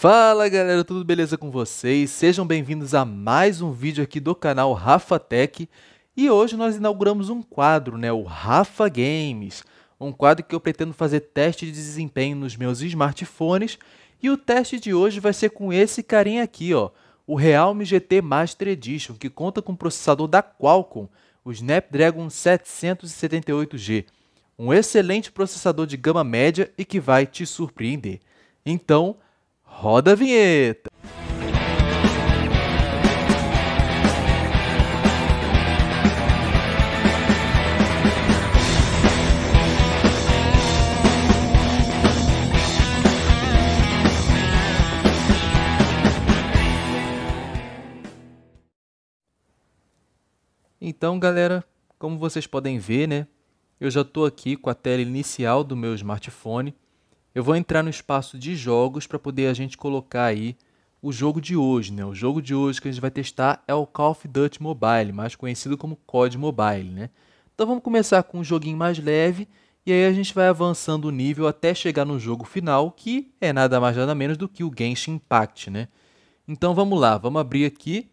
Fala galera, tudo beleza com vocês? Sejam bem-vindos a mais um vídeo aqui do canal Rafa Tech e hoje nós inauguramos um quadro, né, o Rafa Games, um quadro que eu pretendo fazer teste de desempenho nos meus smartphones e o teste de hoje vai ser com esse carinha aqui, ó, o Realme GT Master Edition, que conta com o processador da Qualcomm, o Snapdragon 778G, um excelente processador de gama média e que vai te surpreender. Então, Roda a vinheta! Então, galera, como vocês podem ver, né? Eu já estou aqui com a tela inicial do meu smartphone eu vou entrar no espaço de jogos para poder a gente colocar aí o jogo de hoje, né? O jogo de hoje que a gente vai testar é o Call of Duty Mobile, mais conhecido como COD Mobile, né? Então vamos começar com um joguinho mais leve e aí a gente vai avançando o nível até chegar no jogo final, que é nada mais nada menos do que o Genshin Impact, né? Então vamos lá, vamos abrir aqui.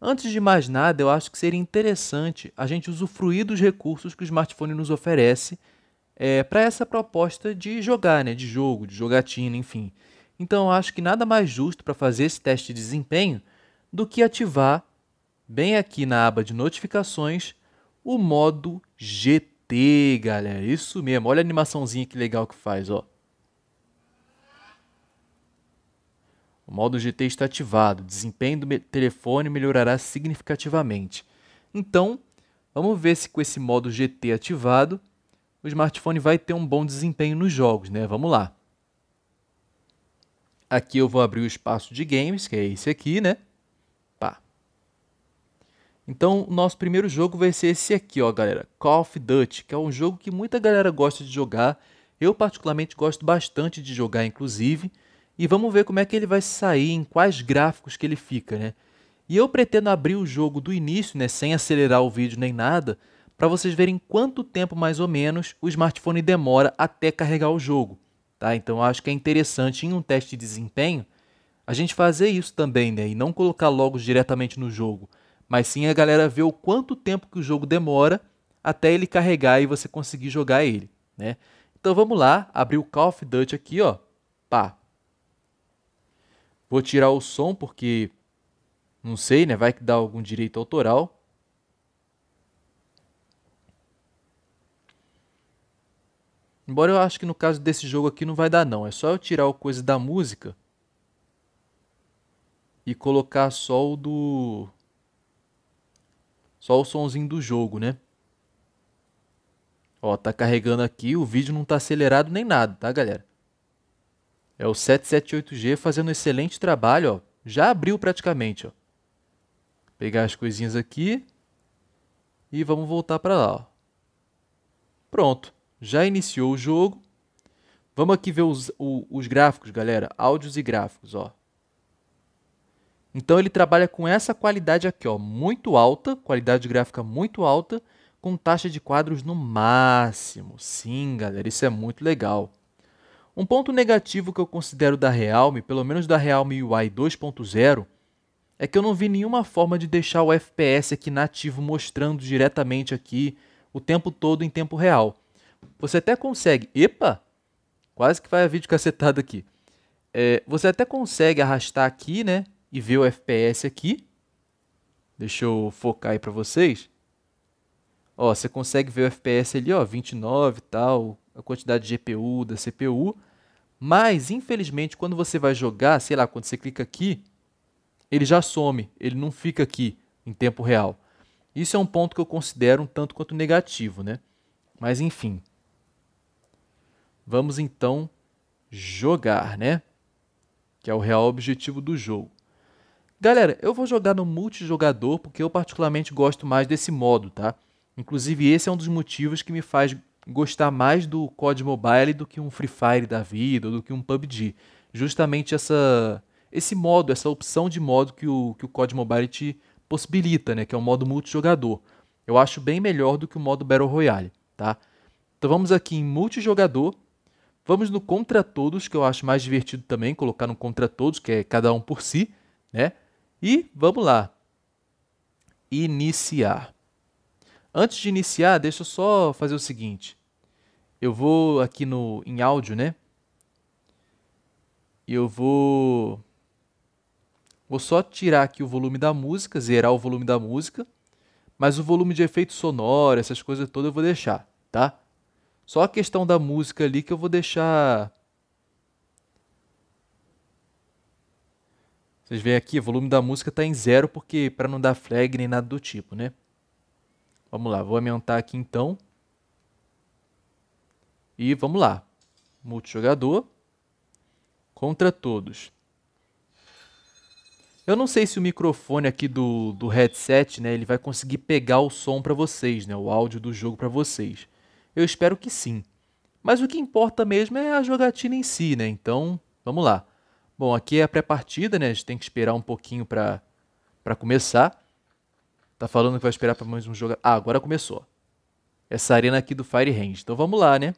Antes de mais nada, eu acho que seria interessante a gente usufruir dos recursos que o smartphone nos oferece é, para essa proposta de jogar, né, de jogo, de jogatina, enfim. Então acho que nada mais justo para fazer esse teste de desempenho do que ativar, bem aqui na aba de notificações, o modo GT, galera. Isso mesmo, olha a animaçãozinha que legal que faz, ó. O modo GT está ativado, o desempenho do telefone melhorará significativamente. Então, vamos ver se com esse modo GT ativado o smartphone vai ter um bom desempenho nos jogos, né? Vamos lá. Aqui eu vou abrir o espaço de games, que é esse aqui, né? Pá. Então, o nosso primeiro jogo vai ser esse aqui, ó, galera. Call of Duty, que é um jogo que muita galera gosta de jogar. Eu, particularmente, gosto bastante de jogar, inclusive. E vamos ver como é que ele vai sair, em quais gráficos que ele fica, né? E eu pretendo abrir o jogo do início, né? Sem acelerar o vídeo nem nada para vocês verem quanto tempo mais ou menos o smartphone demora até carregar o jogo. Tá? Então acho que é interessante em um teste de desempenho a gente fazer isso também, né? E não colocar logo diretamente no jogo, mas sim a galera ver o quanto tempo que o jogo demora até ele carregar e você conseguir jogar ele, né? Então vamos lá, abrir o Call of Duty aqui, ó. Pá. Vou tirar o som porque não sei, né? Vai que dá algum direito autoral. Embora eu acho que no caso desse jogo aqui não vai dar não. É só eu tirar o coisa da música e colocar só o do... Só o sonzinho do jogo, né? Ó, tá carregando aqui, o vídeo não tá acelerado nem nada, tá galera? É o 778G fazendo um excelente trabalho, ó. Já abriu praticamente, ó. Pegar as coisinhas aqui e vamos voltar para lá, ó. Pronto já iniciou o jogo. Vamos aqui ver os, o, os gráficos, galera. Áudios e gráficos, ó. Então ele trabalha com essa qualidade aqui, ó, muito alta, qualidade gráfica muito alta, com taxa de quadros no máximo. Sim, galera, isso é muito legal. Um ponto negativo que eu considero da Realme, pelo menos da Realme UI 2.0, é que eu não vi nenhuma forma de deixar o FPS aqui nativo mostrando diretamente aqui o tempo todo em tempo real você até consegue. Epa! Quase que vai a vídeo cacetado aqui. É, você até consegue arrastar aqui, né? E ver o FPS aqui. Deixa eu focar aí para vocês. Ó, você consegue ver o FPS ali, ó, 29 e tal, a quantidade de GPU, da CPU. Mas, infelizmente, quando você vai jogar, sei lá, quando você clica aqui, ele já some, ele não fica aqui em tempo real. Isso é um ponto que eu considero um tanto quanto negativo, né? Mas enfim, Vamos então jogar, né? Que é o real objetivo do jogo. Galera, eu vou jogar no multijogador porque eu particularmente gosto mais desse modo, tá? Inclusive esse é um dos motivos que me faz gostar mais do COD Mobile do que um Free Fire da vida, ou do que um PUBG. Justamente essa esse modo, essa opção de modo que o, que o COD Mobile te possibilita, né? Que é o um modo multijogador. Eu acho bem melhor do que o modo Battle Royale, tá? Então vamos aqui em multijogador Vamos no contra todos, que eu acho mais divertido também, colocar no contra todos, que é cada um por si, né? E vamos lá. Iniciar. Antes de iniciar, deixa eu só fazer o seguinte. Eu vou aqui no em áudio, né? E eu vou vou só tirar aqui o volume da música, zerar o volume da música, mas o volume de efeito sonoro, essas coisas todas eu vou deixar, tá? Só a questão da música ali que eu vou deixar. Vocês veem aqui, o volume da música está em zero porque para não dar flag nem nada do tipo, né? Vamos lá, vou aumentar aqui então. E vamos lá. Multijogador contra todos. Eu não sei se o microfone aqui do, do headset, né, ele vai conseguir pegar o som para vocês, né, o áudio do jogo para vocês. Eu espero que sim. Mas o que importa mesmo é a jogatina em si, né? Então, vamos lá. Bom, aqui é a pré-partida, né? A gente tem que esperar um pouquinho para começar. Tá falando que vai esperar para mais um jogo. Ah, agora começou. Essa arena aqui do Fire Range. Então vamos lá, né?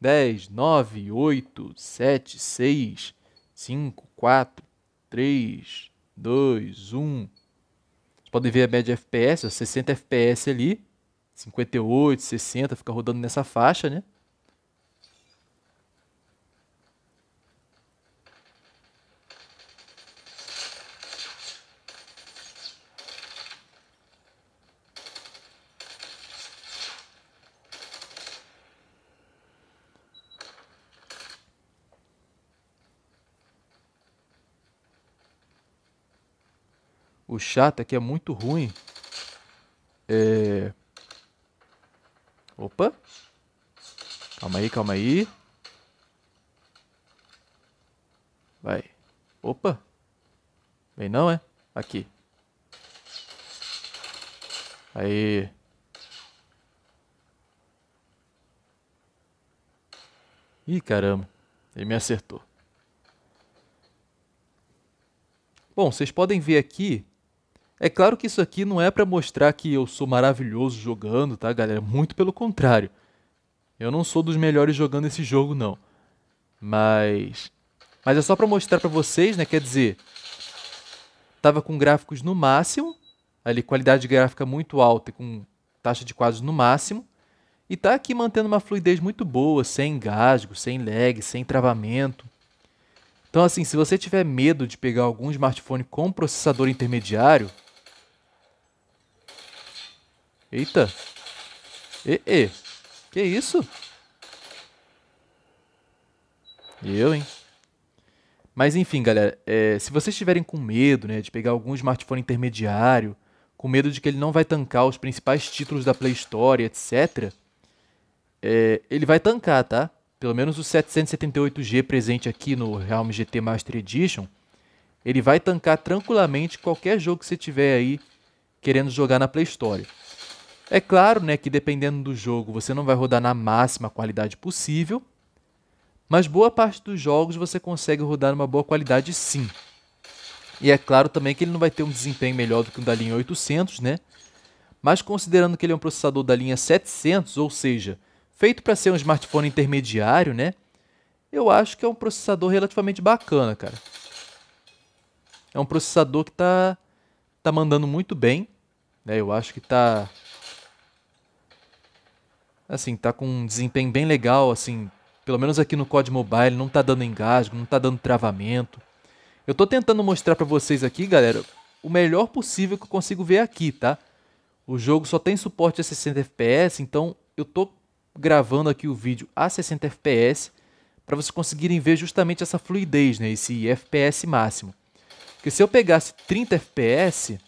10, 9, 8, 7, 6, 5, 4, 3, 2, 1. Vocês podem ver a média FPS, 60 FPS ali. 58, 60, fica rodando nessa faixa, né? O chato é que é muito ruim. É, Opa. Calma aí, calma aí. Vai. Opa. Bem não, é? Aqui. Aí. Ih, caramba. Ele me acertou. Bom, vocês podem ver aqui é claro que isso aqui não é para mostrar que eu sou maravilhoso jogando, tá, galera? Muito pelo contrário. Eu não sou dos melhores jogando esse jogo, não. Mas mas é só para mostrar para vocês, né? Quer dizer, tava com gráficos no máximo, ali qualidade gráfica muito alta e com taxa de quadros no máximo, e tá aqui mantendo uma fluidez muito boa, sem engasgo, sem lag, sem travamento. Então assim, se você tiver medo de pegar algum smartphone com processador intermediário, Eita. E, e. Que isso? Eu, hein? Mas enfim, galera, é, se vocês estiverem com medo né, de pegar algum smartphone intermediário, com medo de que ele não vai tancar os principais títulos da Play Store, etc., é, ele vai tancar, tá? Pelo menos o 778G presente aqui no Realme GT Master Edition, ele vai tancar tranquilamente qualquer jogo que você tiver aí querendo jogar na Play Store. É claro né, que dependendo do jogo você não vai rodar na máxima qualidade possível, mas boa parte dos jogos você consegue rodar numa boa qualidade sim. E é claro também que ele não vai ter um desempenho melhor do que o da linha 800, né? Mas considerando que ele é um processador da linha 700, ou seja, feito para ser um smartphone intermediário, né? Eu acho que é um processador relativamente bacana, cara. É um processador que tá tá mandando muito bem, né? Eu acho que tá assim, tá com um desempenho bem legal, assim, pelo menos aqui no COD Mobile, não tá dando engasgo, não tá dando travamento. Eu tô tentando mostrar para vocês aqui, galera, o melhor possível que eu consigo ver aqui, tá? O jogo só tem suporte a 60 FPS, então eu tô gravando aqui o vídeo a 60 FPS para vocês conseguirem ver justamente essa fluidez, né, esse FPS máximo. Porque se eu pegasse 30 FPS,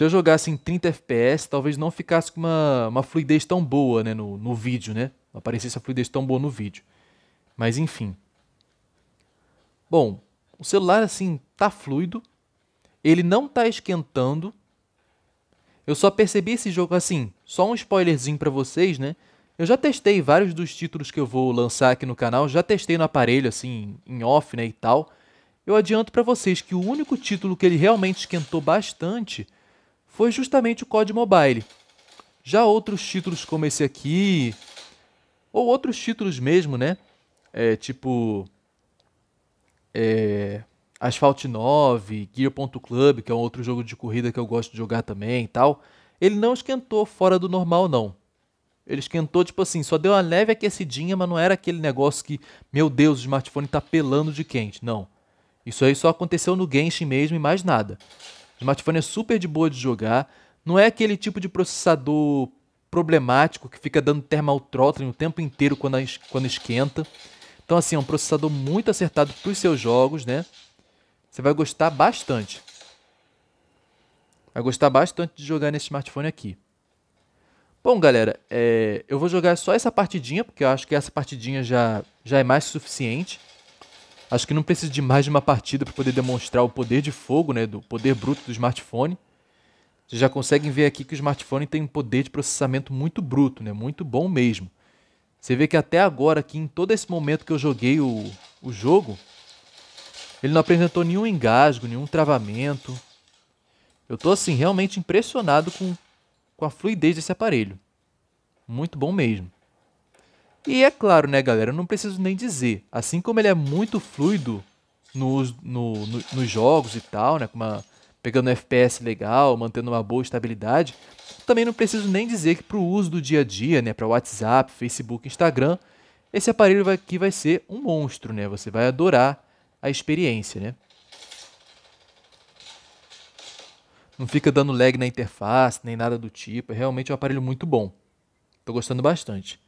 se eu jogasse em 30 FPS, talvez não ficasse com uma, uma fluidez tão boa né, no, no vídeo, né? Não aparecesse a fluidez tão boa no vídeo. Mas enfim. Bom, o celular assim tá fluido, ele não tá esquentando. Eu só percebi esse jogo assim, só um spoilerzinho para vocês, né? Eu já testei vários dos títulos que eu vou lançar aqui no canal, já testei no aparelho assim, em off, né, e tal. Eu adianto para vocês que o único título que ele realmente esquentou bastante foi justamente o COD Mobile. Já outros títulos como esse aqui, ou outros títulos mesmo, né? É, tipo é, Asphalt 9, Gear.club, que é um outro jogo de corrida que eu gosto de jogar também e tal. Ele não esquentou fora do normal, não. Ele esquentou, tipo assim, só deu uma leve aquecidinha, mas não era aquele negócio que, meu Deus, o smartphone tá pelando de quente. Não. Isso aí só aconteceu no Genshin mesmo e mais nada smartphone é super de boa de jogar. Não é aquele tipo de processador problemático que fica dando thermal throttling o tempo inteiro quando, quando esquenta. Então, assim, é um processador muito acertado para os seus jogos, né? Você vai gostar bastante. Vai gostar bastante de jogar nesse smartphone aqui. Bom, galera, é, eu vou jogar só essa partidinha, porque eu acho que essa partidinha já, já é mais que suficiente. Acho que não precisa de mais de uma partida para poder demonstrar o poder de fogo, né, do poder bruto do smartphone. Vocês já conseguem ver aqui que o smartphone tem um poder de processamento muito bruto, né, muito bom mesmo. Você vê que até agora, aqui em todo esse momento que eu joguei o, o jogo, ele não apresentou nenhum engasgo, nenhum travamento. Eu estou assim realmente impressionado com, com a fluidez desse aparelho. Muito bom mesmo. E é claro, né, galera? Eu não preciso nem dizer. Assim como ele é muito fluido nos, no, no, nos jogos e tal, né? Uma, pegando um FPS legal, mantendo uma boa estabilidade. Também não preciso nem dizer que para o uso do dia a dia, né? Para WhatsApp, Facebook, Instagram, esse aparelho aqui vai ser um monstro, né? Você vai adorar a experiência, né? Não fica dando lag na interface, nem nada do tipo. É realmente um aparelho muito bom. Estou gostando bastante.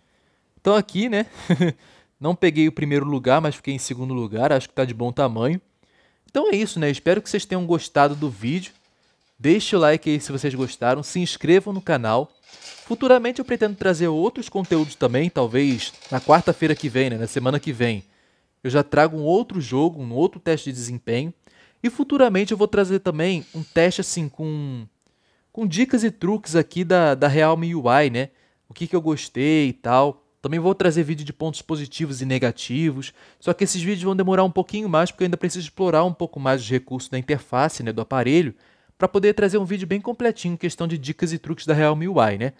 Então aqui, né? Não peguei o primeiro lugar, mas fiquei em segundo lugar. Acho que tá de bom tamanho. Então é isso, né? Espero que vocês tenham gostado do vídeo. Deixe o like aí se vocês gostaram. Se inscrevam no canal. Futuramente eu pretendo trazer outros conteúdos também. Talvez na quarta-feira que vem, né? Na semana que vem. Eu já trago um outro jogo, um outro teste de desempenho. E futuramente eu vou trazer também um teste assim com, com dicas e truques aqui da, da Realme UI, né? O que, que eu gostei e tal também vou trazer vídeo de pontos positivos e negativos, só que esses vídeos vão demorar um pouquinho mais porque eu ainda preciso explorar um pouco mais os recursos da interface né, do aparelho para poder trazer um vídeo bem completinho em questão de dicas e truques da Realme UI, né?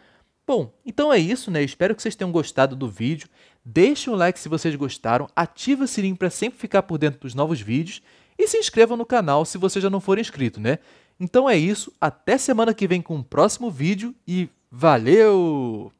Bom, então é isso, né? Espero que vocês tenham gostado do vídeo. Deixe um like se vocês gostaram, ative o sininho para sempre ficar por dentro dos novos vídeos e se inscreva no canal se você já não for inscrito, né? Então é isso, até semana que vem com o um próximo vídeo e valeu!